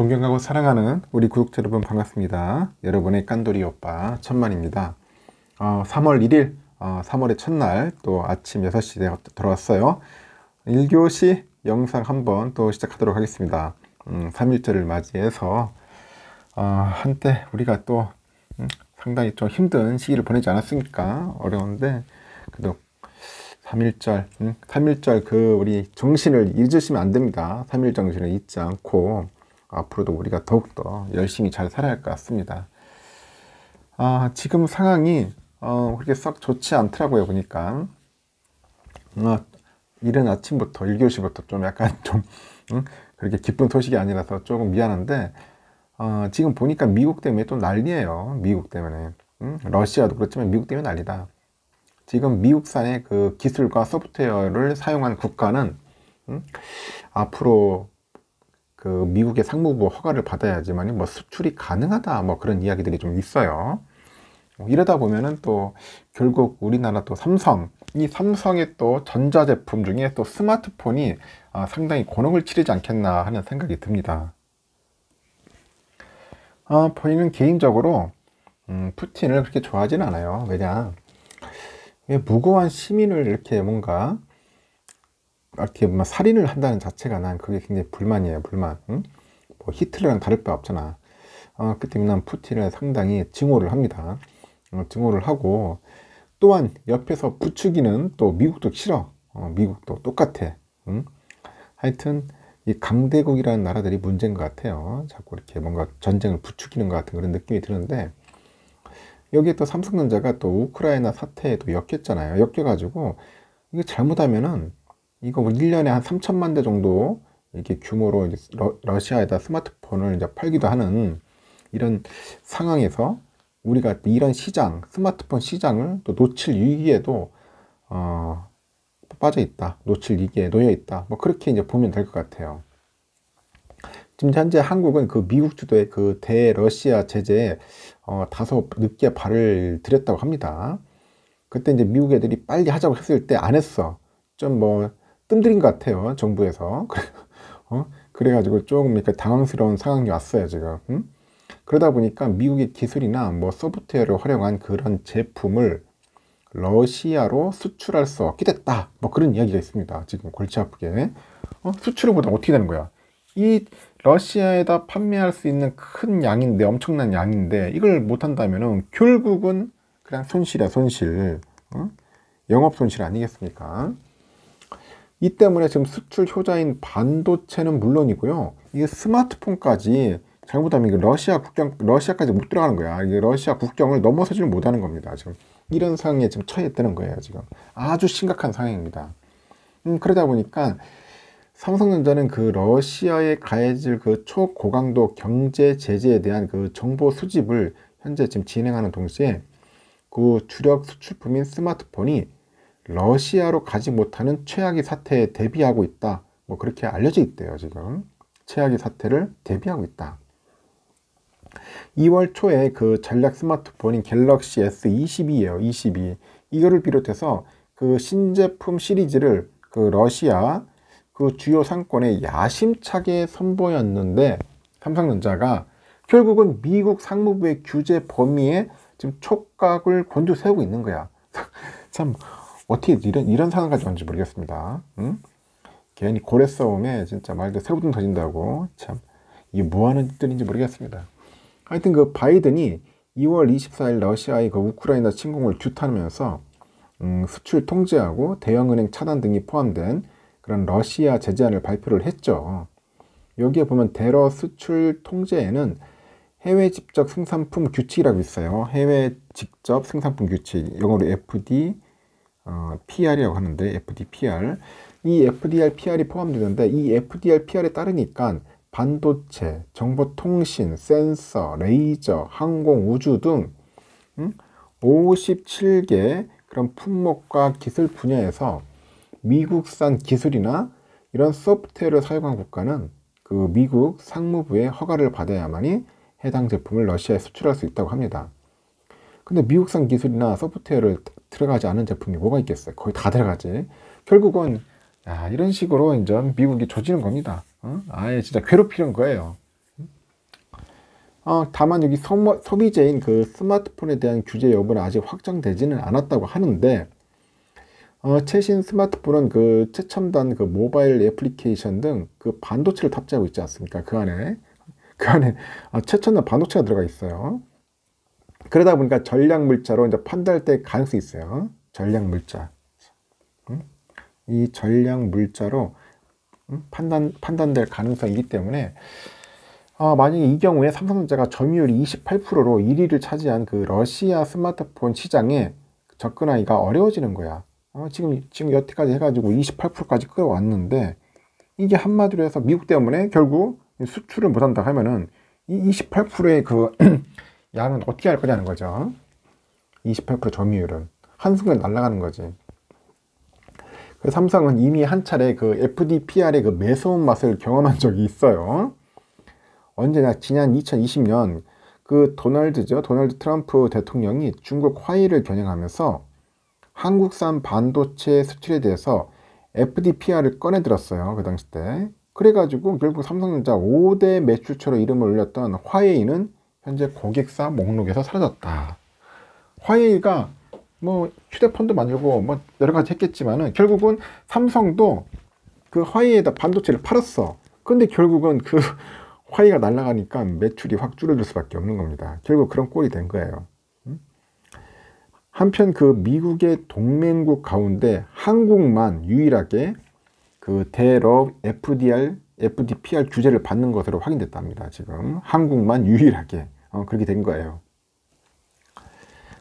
존경하고 사랑하는 우리 구독자 여러분 반갑습니다. 여러분의 깐돌이 오빠 천만입니다. 어, 3월 1일 어, 3월의 첫날 또 아침 6시에 들어왔어요. 1교시 영상 한번 또 시작하도록 하겠습니다. 음, 3일절을 맞이해서 어, 한때 우리가 또 음, 상당히 좀 힘든 시기를 보내지 않았습니까 어려운데 그래도 3일절, 음, 3일절 그 우리 정신을 잊으시면 안 됩니다. 3일 정신을 잊지 않고 앞으로도 우리가 더욱더 열심히 잘 살아야 할 것 같습니다. 아, 지금 상황이 어, 그렇게 썩 좋지 않더라고요, 보니까. 음, 어, 이른 아침부터, 1교시부터 좀 약간 좀, 응? 그렇게 기쁜 소식이 아니라서 조금 미안한데, 어, 지금 보니까 미국 때문에 또 난리예요. 미국 때문에. 응? 음, 러시아도 그렇지만 미국 때문에 난리다. 지금 미국산의 그 기술과 소프트웨어를 사용한 국가는 응? 음, 앞으로 그 미국의 상무부 허가를 받아야지만 뭐 수출이 가능하다 뭐 그런 이야기들이 좀 있어요. 어, 이러다 보면은 또 결국 우리나라 또 삼성 이 삼성의 또 전자제품 중에 또 스마트폰이 아, 상당히 고농을 치르지 않겠나 하는 생각이 듭니다. 아, 본인은 개인적으로 음, 푸틴을 그렇게 좋아하진 않아요. 왜냐 왜 무고한 시민을 이렇게 뭔가 이렇게 막 살인을 한다는 자체가 난 그게 굉장히 불만이에요. 불만. 응? 뭐 히틀러랑 다를 바 없잖아. 어, 그 때문에 난 푸틴을 상당히 증오를 합니다. 어, 증오를 하고 또한 옆에서 부추기는 또 미국도 싫어. 어, 미국도 똑같아. 응? 하여튼 이 강대국이라는 나라들이 문제인 것 같아요. 자꾸 이렇게 뭔가 전쟁을 부추기는 것 같은 그런 느낌이 드는데 여기에 또 삼성전자가 또 우크라이나 사태에도 엮였잖아요. 엮여가지고 이게 잘못하면은 이거 1년에 뭐 한 3천만 대 정도 이렇게 규모로 이제 러, 시아에다 스마트폰을 이제 팔기도 하는 이런 상황에서 우리가 이런 시장, 스마트폰 시장을 또 놓칠 위기에도 어, 빠져 있다. 놓칠 위기에 놓여 있다. 뭐 그렇게 이제 보면 될 것 같아요. 지금 현재 한국은 그 미국 주도의 그 대러시아 제재에 어, 다소 늦게 발을 들였다고 합니다. 그때 이제 미국 애들이 빨리 하자고 했을 때 안 했어. 좀뭐 뜸들인 것 같아요. 정부에서. 어? 그래가지고 조금 이렇게 당황스러운 상황이 왔어요. 지금. 응? 음? 그러다 보니까 미국의 기술이나 뭐 소프트웨어를 활용한 그런 제품을 러시아로 수출할 수 없게 됐다. 뭐 그런 이야기가 있습니다. 지금 골치 아프게. 어? 수출을 보다 어떻게 되는 거야? 이 러시아에다 판매할 수 있는 큰 양인데 엄청난 양인데 이걸 못한다면 결국은 그냥 손실이야 손실 어? 영업 손실 아니겠습니까? 이 때문에 지금 수출 효자인 반도체는 물론이고요. 이게 스마트폰까지 잘못하면 이게 러시아 국경, 러시아까지 못 들어가는 거야. 이게 러시아 국경을 넘어서지 못하는 겁니다. 지금 이런 상황에 지금 처해있다는 거예요. 지금 아주 심각한 상황입니다. 음, 그러다 보니까 삼성전자는 그 러시아에 가해질 그 초고강도 경제 제재에 대한 그 정보 수집을 현재 지금 진행하는 동시에 그 주력 수출품인 스마트폰이 러시아로 가지 못하는 최악의 사태에 대비하고 있다. 뭐 그렇게 알려져 있대요, 지금. 최악의 사태를 대비하고 있다. 2월 초에 그 전략 스마트폰인 갤럭시 S22예요. 22. 이거를 비롯해서 그 신제품 시리즈를 그 러시아 그 주요 상권에 야심차게 선보였는데 삼성전자가 결국은 미국 상무부의 규제 범위에 지금 촉각을 곤두세우고 있는 거야. 참 어떻게 이런, 이런 상황까지 왔는지 모르겠습니다. 응? 음? 괜히 고래 싸움에 진짜 말그 새우등 터진다고 참 이게 뭐하는 뜻인지 모르겠습니다. 하여튼 그 바이든이 2월 24일 러시아의 그 우크라이나 침공을 규탄하면서 음, 수출 통제하고 대형은행 차단 등이 포함된 그런 러시아 제재안을 발표를 했죠. 여기에 보면 대러 수출 통제에는 해외 직접 생산품 규칙이라고 있어요. 해외 직접 생산품 규칙, 영어로 FD, 어, PR이라고 하는데 FDPR 이 FDR PR이 포함되는데 이 FDR PR에 따르니까 반도체, 정보통신, 센서, 레이저, 항공, 우주 등 음? 57개 그런 품목과 기술 분야에서 미국산 기술이나 이런 소프트웨어를 사용한 국가는 그 미국 상무부의 허가를 받아야만이 해당 제품을 러시아에 수출할 수 있다고 합니다. 근데 미국산 기술이나 소프트웨어를 들어가지 않은 제품이 뭐가 있겠어요? 거의 다 들어가지. 결국은 야, 이런 식으로 이제 미국이 조지는 겁니다. 어? 아예 진짜 괴롭히는 거예요. 어, 다만 여기 서, 소비재인 그 스마트폰에 대한 규제 여부는 아직 확정되지는 않았다고 하는데 어, 최신 스마트폰은 그 최첨단 그 모바일 애플리케이션 등 그 반도체를 탑재하고 있지 않습니까? 그 안에 그 안에 아, 최첨단 반도체가 들어가 있어요. 그러다 보니까 전략 물자로 이제 판단할 때 가능성이 있어요. 전략 물자. 이 전략 물자로 판단, 판단될 가능성이기 때문에 아, 만약에 이 경우에 삼성전자가 점유율이 28%로 1위를 차지한 그 러시아 스마트폰 시장에 접근하기가 어려워지는 거야. 어, 지금, 지금 여태까지 해가지고 28%까지 끌어왔는데 이게 한마디로 해서 미국 때문에 결국 수출을 못한다 하면은 이 28%의 그 양은 어떻게 할 거냐는 거죠. 28% 점유율은. 한순간 날아가는 거지. 그 삼성은 이미 한 차례 그 FDPR의 그 매서운 맛을 경험한 적이 있어요. 언제나 지난 2020년 그 도널드죠. 도널드 트럼프 대통령이 중국 화이를 겨냥하면서 한국산 반도체 수출에 대해서 FDPR을 꺼내들었어요. 그 당시 때. 그래가지고 결국 삼성전자 5대 매출처로 이름을 올렸던 화웨이는 현재 고객사 목록에서 사라졌다. 화웨이가 뭐 휴대폰도 만들고 뭐 여러 가지 했겠지만은 결국은 삼성도 그 화웨이에다 반도체를 팔았어. 근데 결국은 그 화웨이가 날아가니까 매출이 확 줄어들 수밖에 없는 겁니다. 결국 그런 꼴이 된 거예요. 음? 한편 그 미국의 동맹국 가운데 한국만 유일하게 그 대럽 FDR FDPR 규제를 받는 것으로 확인됐답니다. 지금 한국만 유일하게 어, 그렇게 된 거예요.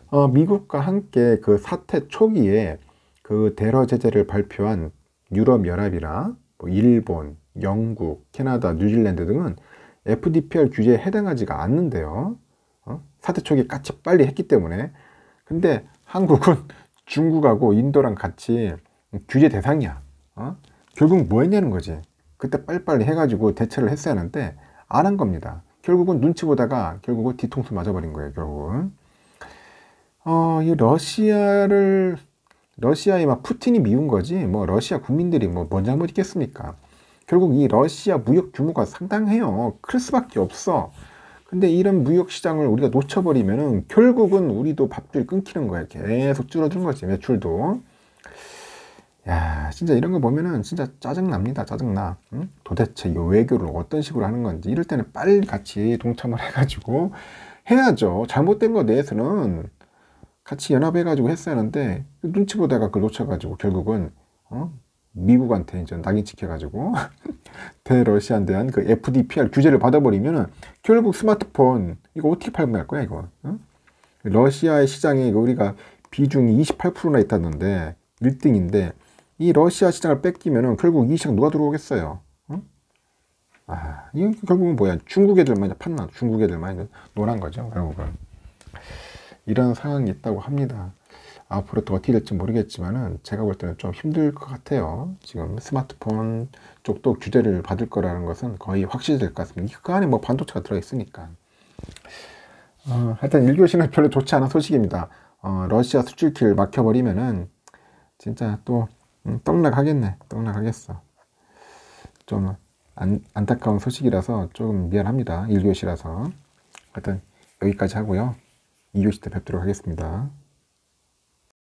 어, 미국과 함께 그 사태 초기에 그 대러 제재를 발표한 유럽 연합이나 뭐 일본, 영국, 캐나다, 뉴질랜드 등은 FDPR 규제에 해당하지가 않는데요. 어? 사태 초기 까치 빨리 했기 때문에. 근데 한국은 중국하고 인도랑 같이 규제 대상이야. 어? 결국 뭐 했냐는 거지. 그때 빨리빨리 해가지고 대처를 했어야 하는데 안 한 겁니다. 결국은 눈치 보다가 결국은 뒤통수 맞아버린 거예요. 결국은 어, 이 러시아를 러시아에 막 푸틴이 미운 거지 뭐 러시아 국민들이 뭐 뭔 잘못 있겠습니까? 결국 이 러시아 무역 규모가 상당해요. 클 수밖에 없어. 근데 이런 무역 시장을 우리가 놓쳐버리면은 결국은 우리도 밥줄 끊기는 거예요. 계속 줄어드는 거지 매출도. 야, 진짜 이런 거 보면은 진짜 짜증납니다. 짜증나. 응? 도대체 이 외교를 어떤 식으로 하는 건지. 이럴 때는 빨리 같이 동참을 해가지고 해야죠. 잘못된 거 내에서는 같이 연합해가지고 했어야 하는데 눈치 보다가 그걸 놓쳐가지고 결국은 어? 미국한테 이제 낙인 찍혀가지고 대러시아에 대한 그 FDPR 규제를 받아버리면은 결국 스마트폰 이거 어떻게 팔면 할 거야 이거 응? 러시아의 시장에 우리가 비중이 28%나 있다는데 1등인데 이 러시아 시장을 뺏기면은 결국 이 시장 누가 들어오겠어요? 응? 아, 이 결국은 뭐야? 중국 애들만 판나, 중국 애들만 노란 거죠, 결국은. 이런 상황이 있다고 합니다. 앞으로 또 어떻게 될지 모르겠지만은 제가 볼 때는 좀 힘들 것 같아요. 지금 스마트폰 쪽도 규제를 받을 거라는 것은 거의 확실히 될것 같습니다. 그 안에 뭐 반도체가 들어있으니까. 어, 하여튼 1교시는 별로 좋지 않은 소식입니다. 어, 러시아 수출길 막혀버리면은 진짜 또 음, 떡락하겠네. 떡락하겠어. 좀 안, 안타까운 소식이라서 조금 미안합니다. 1교시라서. 하여튼 여기까지 하고요. 2교시 때 뵙도록 하겠습니다.